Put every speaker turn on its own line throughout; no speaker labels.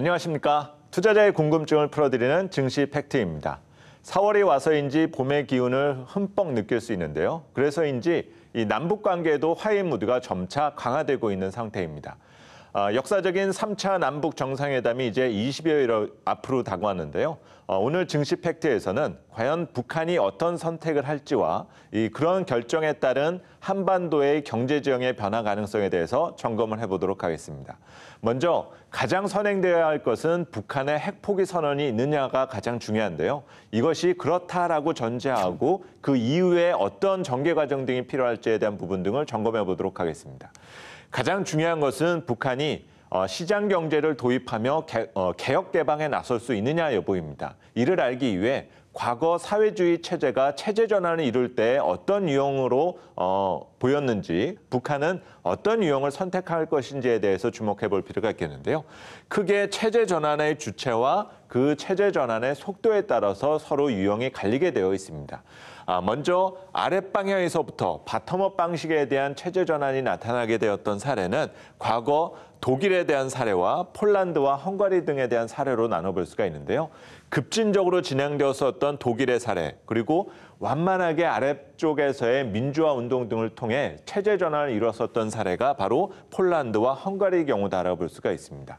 안녕하십니까. 투자자의 궁금증을 풀어드리는 증시 팩트입니다. 4월이 와서인지 봄의 기운을 흠뻑 느낄 수 있는데요. 그래서인지 이 남북 관계에도 화해 무드가 점차 강화되고 있는 상태입니다. 어, 역사적인 3차 남북 정상회담이 이제 20여일 앞으로 다가왔는데요. 어, 오늘 증시 팩트에서는 과연 북한이 어떤 선택을 할지와 이 그런 결정에 따른 한반도의 경제 지형의 변화 가능성에 대해서 점검을 해보도록 하겠습니다. 먼저 가장 선행되어야 할 것은 북한의 핵포기 선언이 있느냐가 가장 중요한데요. 이것이 그렇다라고 전제하고 그 이후에 어떤 전개 과정 등이 필요할지에 대한 부분 등을 점검해 보도록 하겠습니다. 가장 중요한 것은 북한이 어, 시장 경제를 도입하며 어, 개혁 개방에 나설 수 있느냐 여부입니다. 이를 알기 위해 과거 사회주의 체제가 체제 전환을 이룰 때 어떤 유형으로 어, 보였는지 북한은 어떤 유형을 선택할 것인지에 대해서 주목해 볼 필요가 있겠는데요. 크게 체제 전환의 주체와 그 체제 전환의 속도에 따라서 서로 유형이 갈리게 되어 있습니다. 아, 먼저 아랫방향에서부터 바텀업 방식에 대한 체제 전환이 나타나게 되었던 사례는 과거 독일에 대한 사례와 폴란드와 헝가리 등에 대한 사례로 나눠볼 수가 있는데요. 급진적으로 진행되었었던 독일의 사례 그리고 완만하게 아랫쪽에서의 민주화 운동 등을 통해 체제 전환을 이뤘었던 사례가 바로 폴란드와 헝가리의 경우도 알아볼 수가 있습니다.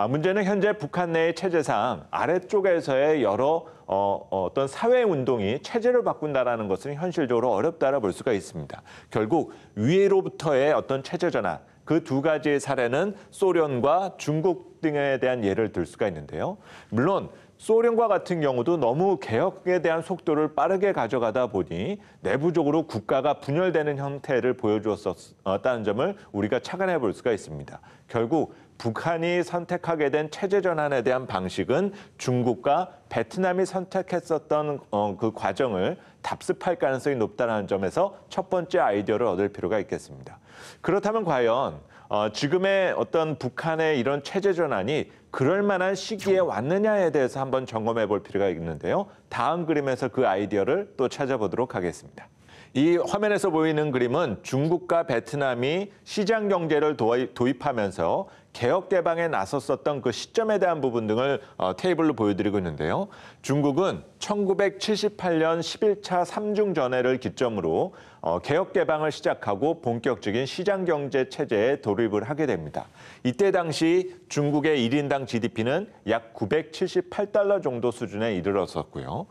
아, 문제는 현재 북한 내의 체제상 아래쪽에서의 여러 어, 어 어떤 사회 운동이 체제를 바꾼다는 것은 현실적으로 어렵다라 볼 수가 있습니다. 결국 위에로부터의 어떤 체제 전환 그 두 가지의 사례는 소련과 중국 등에 대한 예를 들 수가 있는데요. 물론 소련과 같은 경우도 너무 개혁에 대한 속도를 빠르게 가져가다 보니 내부적으로 국가가 분열되는 형태를 보여주었다는 점을 우리가 착안해 볼 수가 있습니다. 결국 북한이 선택하게 된 체제 전환에 대한 방식은 중국과 베트남이 선택했었던 어, 그 과정을 답습할 가능성이 높다는 점에서 첫 번째 아이디어를 얻을 필요가 있겠습니다. 그렇다면 과연 어, 지금의 어떤 북한의 이런 체제 전환이 그럴 만한 시기에 왔느냐에 대해서 한번 점검해 볼 필요가 있는데요. 다음 그림에서 그 아이디어를 또 찾아보도록 하겠습니다. 이 화면에서 보이는 그림은 중국과 베트남이 시장 경제를 도입하면서 개혁 개방에 나섰었던 그 시점에 대한 부분 등을 어, 테이블로 보여드리고 있는데요. 중국은 1978년 11차 삼중 전해를 기점으로 어, 개혁 개방을 시작하고 본격적인 시장 경제 체제에 돌입을 하게 됩니다. 이때 당시 중국의 1인당 GDP는 약 978달러 정도 수준에 이르렀었고요.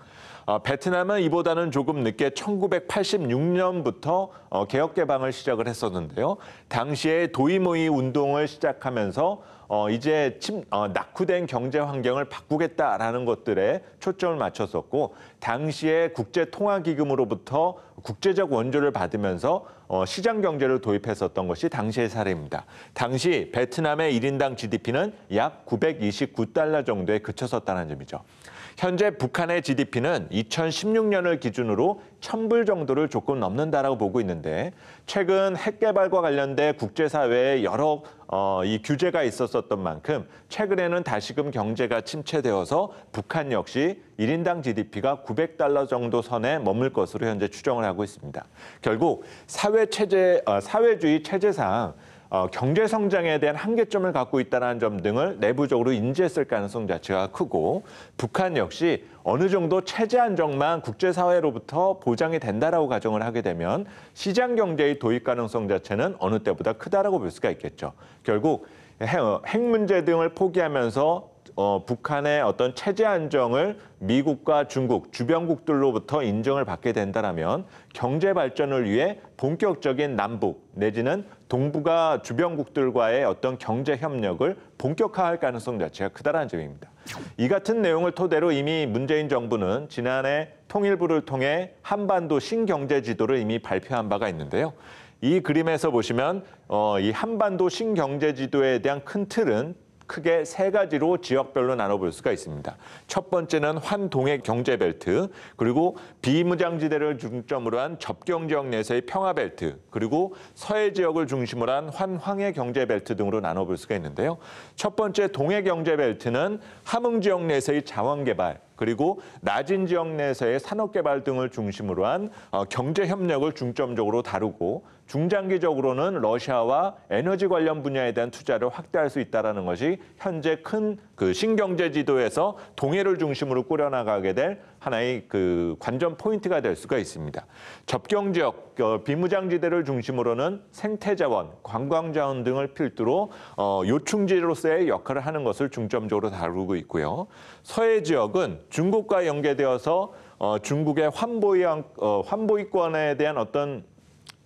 어, 베트남은 이보다는 조금 늦게 1986년부터 어, 개혁 개방을 시작을 했었는데요. 당시에 도이모이 운동을 시작하면서 그래서 어, 이제 침, 어, 낙후된 경제 환경을 바꾸겠다라는 것들에 초점을 맞췄었고 당시에 국제통화기금으로부터 국제적 원조를 받으면서 어, 시장 경제를 도입했었던 것이 당시의 사례입니다. 당시 베트남의 일인당 GDP는 약 929달러 정도에 그쳤었다는 점이죠. 현재 북한의 GDP는 2016년을 기준으로 1000불 정도를 조금 넘는다라고 보고 있는데 최근 핵개발과 관련돼 국제사회에 여러 어, 이 규제가 있었어 없었던 만큼 최근에는 다시금 경제가 침체되어서 북한 역시 1인당 GDP가 900달러 정도 선에 머물 것으로 현재 추정을 하고 있습니다. 결국 사회 체제 어, 사회주의 체제상 어, 경제 성장에 대한 한계점을 갖고 있다는 점 등을 내부적으로 인지했을 가능성 자체가 크고 북한 역시 어느 정도 체제 안정만 국제사회로부터 보장이 된다라고 가정을 하게 되면 시장 경제의 도입 가능성 자체는 어느 때보다 크다라고 볼 수가 있겠죠. 결국 어, 핵 문제 등을 포기하면서 어, 북한의 어떤 체제 안정을 미국과 중국 주변국들로부터 인정을 받게 된다면 경제 발전을 위해 본격적인 남북 내지는 동북아 주변국들과의 어떤 경제 협력을 본격화할 가능성 자체가 크다는 점입니다. 이 같은 내용을 토대로 이미 문재인 정부는 지난해 통일부를 통해 한반도 신경제 지도를 이미 발표한 바가 있는데요. 이 그림에서 보시면 어, 이 한반도 신경제 지도에 대한 큰 틀은 크게 세 가지로 지역별로 나눠볼 수가 있습니다. 첫 번째는 환동의 경제벨트, 그리고 비무장지대를 중점으로 한 접경지역 내에서의 평화벨트, 그리고 서해 지역을 중심으로 한환황의 경제벨트 등으로 나눠볼 수가 있는데요. 첫 번째 동해 경제벨트는 함흥 지역 내에서의 자원개발, 그리고 낮은 지역 내에서의 산업개발 등을 중심으로 한 어, 경제 협력을 중점적으로 다루고 중장기적으로는 러시아와 에너지 관련 분야에 대한 투자를 확대할 수 있다는 것이 현재 큰 그 신경제 지도에서 동해를 중심으로 꾸려나가게 될 하나의 그 관전 포인트가 될 수가 있습니다. 접경 지역 어, 비무장지대를 중심으로는 생태자원, 관광자원 등을 필두로 어, 요충지로서의 역할을 하는 것을 중점적으로 다루고 있고요. 서해 지역은 중국과 연계되어서 어, 중국의 환보위 환보위권에 대한 어떤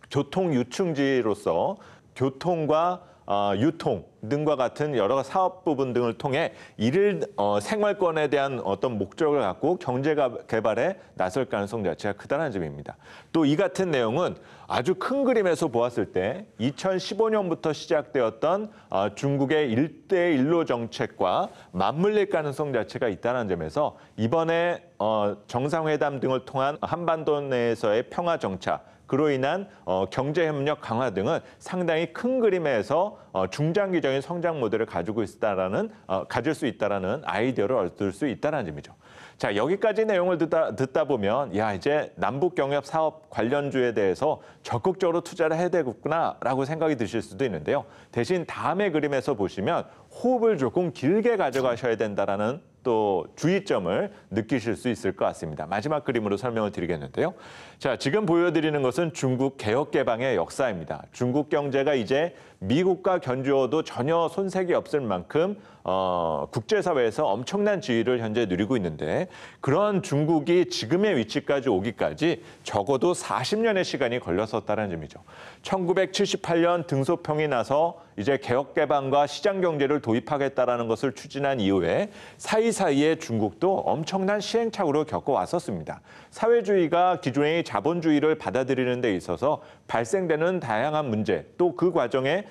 교통 유충지로서 교통과 어, 유통 등과 같은 여러 사업 부분 등을 통해 이를 어, 생활권에 대한 어떤 목적을 갖고 경제 개발에 나설 가능성 자체가 크다는 점입니다. 또 이 같은 내용은 아주 큰 그림에서 보았을 때 2015년부터 시작되었던 어, 중국의 일대일로 정책과 맞물릴 가능성 자체가 있다는 점에서 이번에 어, 정상회담 등을 통한 한반도 내에서의 평화 정착 그로 인한 어, 경제 협력 강화 등은 상당히 큰 그림에서 어, 중장기적인 성장 모델을 가지고 있다라는 어, 가질 수 있다라는 아이디어를 얻을 수 있다라는 점이죠. 자 여기까지 내용을 듣다 듣다 보면 야 이제 남북 경협 사업 관련주에 대해서 적극적으로 투자를 해야 되겠구나라고 생각이 드실 수도 있는데요. 대신 다음에 그림에서 보시면 호흡을 조금 길게 가져가셔야 된다라는 또 주의점을 느끼실 수 있을 것 같습니다. 마지막 그림으로 설명을 드리겠는데요. 자, 지금 보여드리는 것은 중국 개혁개방의 역사입니다. 중국 경제가 이제 미국과 견주어도 전혀 손색이 없을 만큼 어, 국제사회에서 엄청난 지위를 현재 누리고 있는데 그런 중국이 지금의 위치까지 오기까지 적어도 40년의 시간이 걸렸었다는 점이죠. 1978년 등소평이 나서 이제 개혁 개방과 시장 경제를 도입하겠다라는 것을 추진한 이후에 사이사이에 중국도 엄청난 시행착오를 겪어 왔었습니다. 사회주의가 기존의 자본주의를 받아들이는 데 있어서 발생되는 다양한 문제 또 그 과정에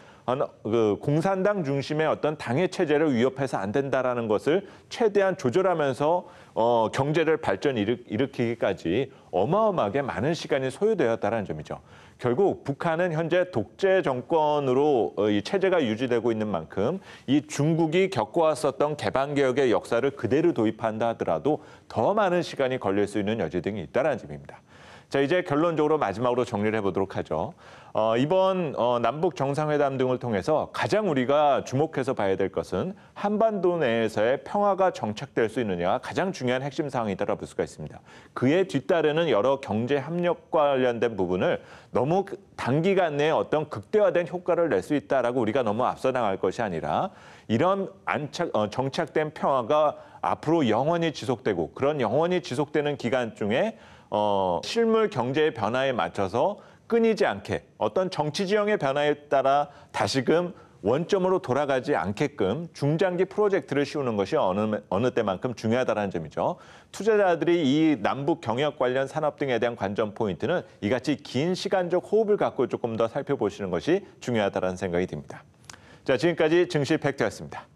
그 공산당 중심의 어떤 당의 체제를 위협해서 안 된다라는 것을 최대한 조절하면서 어, 경제를 발전일으키기까지 어마어마하게 많은 시간이 소요되었다는 점이죠. 결국 북한은 현재 독재 정권으로 어, 이 체제가 유지되고 있는 만큼 이 중국이 겪어왔었던 개방개혁의 역사를 그대로 도입한다 하더라도 더 많은 시간이 걸릴 수 있는 여지 등이 있다는 점입니다. 자 이제 결론적으로 마지막으로 정리를 해보도록 하죠. 어, 이번 어, 남북 정상회담 등을 통해서 가장 우리가 주목해서 봐야 될 것은 한반도 내에서의 평화가 정착될 수 있느냐가 가장 중요한 핵심 사항이다라고 볼 수가 있습니다. 그에 뒤따르는 여러 경제 협력 관련된 부분을 너무 단기간 내에 어떤 극대화된 효과를 낼 수 있다라고 우리가 너무 앞서 나갈 것이 아니라 이런 안착, 어, 정착된 평화가 앞으로 영원히 지속되고 그런 영원히 지속되는 기간 중에 어, 실물 경제의 변화에 맞춰서 끊이지 않게 어떤 정치 지형의 변화에 따라 다시금 원점으로 돌아가지 않게끔 중장기 프로젝트를 씌우는 것이 어느, 어느 때만큼 중요하다는 점이죠. 투자자들이 이 남북 경협 관련 산업 등에 대한 관전 포인트는 이같이 긴 시간적 호흡을 갖고 조금 더 살펴보시는 것이 중요하다는 생각이 듭니다. 자, 지금까지 증시 팩트였습니다.